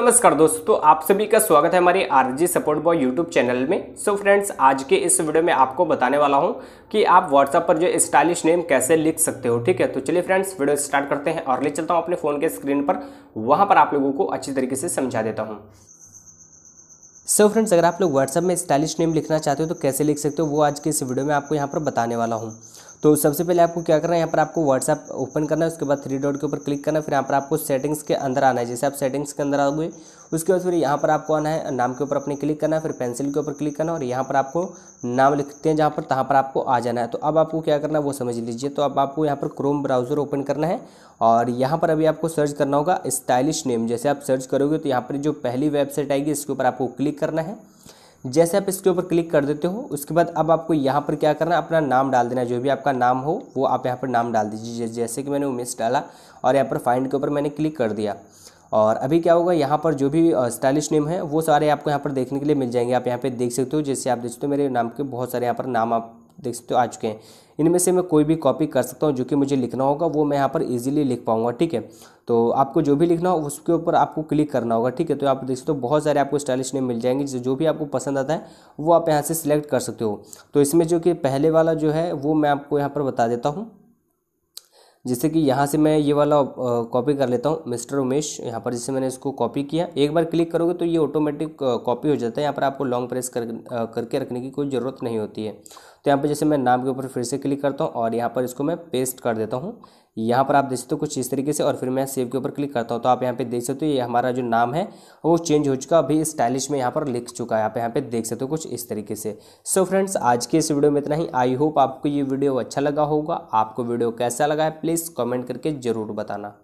नमस्कार दोस्तों तो आप सभी का स्वागत है हमारे R G support boy YouTube channel में सो so फ्रेंड्स आज के इस वीडियो में आपको बताने वाला हूं कि आप व्हाट्सएप पर जो स्टाइलिश नेम कैसे लिख सकते हो ठीक है तो चलिए फ्रेंड्स वीडियो स्टार्ट करते हैं और ले चलता हूं अपने फ़ोन के स्क्रीन पर वहां पर आप लोगों को अच्छी तरीके से समझा देता हूँ सो so फ्रेंड्स अगर आप लोग व्हाट्सएप में स्टाइलिश नेम लिखना चाहते हो तो कैसे लिख सकते हो वो आज के इस वीडियो में आपको यहाँ पर बताने वाला हूँ तो सबसे पहले आपको क्या करना है यहाँ पर आपको व्हाट्सअप ओपन करना है उसके बाद थ्री डॉट के ऊपर क्लिक करना है फिर यहाँ पर आपको सेटिंग्स के अंदर आना है जैसे आप सेटिंग्स के अंदर आओगे उसके बाद फिर यहाँ पर आपको आना है नाम के ऊपर अपने क्लिक करना है फिर पेंसिल के ऊपर क्लिक करना और यहाँ पर आपको नाम लिखते हैं जहाँ पर तहाँ पर आपको आ जाना है तो अब आपको क्या करना है वो समझ लीजिए तो अब आपको यहाँ पर क्रोम ब्राउज़र ओपन करना है और यहाँ पर अभी आपको सर्च करना होगा स्टाइलिश नेम जैसे आप सर्च करोगे तो यहाँ पर जो पहली वेबसाइट आएगी इसके ऊपर आपको क्लिक करना है जैसे आप इसके ऊपर क्लिक कर देते हो उसके बाद अब आपको यहाँ पर क्या करना है अपना नाम डाल देना जो भी आपका नाम हो वो आप यहाँ पर नाम डाल दीजिए जैसे कि मैंने उमेश डाला और यहाँ पर फाइंड के ऊपर मैंने क्लिक कर दिया और अभी क्या होगा यहाँ पर जो भी स्टाइलिश नेम है वो सारे आपको यहाँ पर देखने के लिए मिल जाएंगे आप यहाँ पे देख सकते हो जैसे आप देख सकते हो मेरे नाम के बहुत सारे यहाँ पर नाम आप देख सकते हो आ चुके हैं इनमें से मैं कोई भी कॉपी कर सकता हूँ जो कि मुझे लिखना होगा वो मैं यहाँ पर इजीली लिख पाऊँगा ठीक है तो आपको जो भी लिखना हो उसके ऊपर आपको क्लिक करना होगा ठीक है तो आप देख सकते हो बहुत सारे आपको स्टाइलिश नेम मिल जाएंगे जो भी आपको पसंद आता है वो आप यहाँ से सिलेक्ट कर सकते हो तो इसमें जो कि पहले वाला जो है वो मैं आपको यहाँ पर बता देता हूँ जैसे कि यहाँ से मैं ये वाला कॉपी कर लेता हूँ मिस्टर उमेश यहाँ पर जैसे मैंने इसको कॉपी किया एक बार क्लिक करोगे तो ये ऑटोमेटिक कॉपी हो जाता है यहाँ पर आपको लॉन्ग प्रेस कर करके रखने की कोई ज़रूरत नहीं होती है तो यहाँ पे जैसे मैं नाम के ऊपर फिर से क्लिक करता हूँ और यहाँ पर इसको मैं पेस्ट कर देता हूँ यहाँ पर आप देख सकते हो कुछ इस तरीके से और फिर मैं सेव के ऊपर क्लिक करता हूँ तो आप यहाँ पे देख सकते हो ये हमारा जो नाम है वो चेंज हो चुका अभी स्टाइलिश में यहाँ पर लिख चुका है आप यहाँ पे देख सकते हो कुछ इस तरीके से सो so फ्रेंड्स आज के इस वीडियो में इतना ही आई होप आपको ये वीडियो अच्छा लगा होगा आपको वीडियो कैसा लगा है प्लीज़ कॉमेंट करके ज़रूर बताना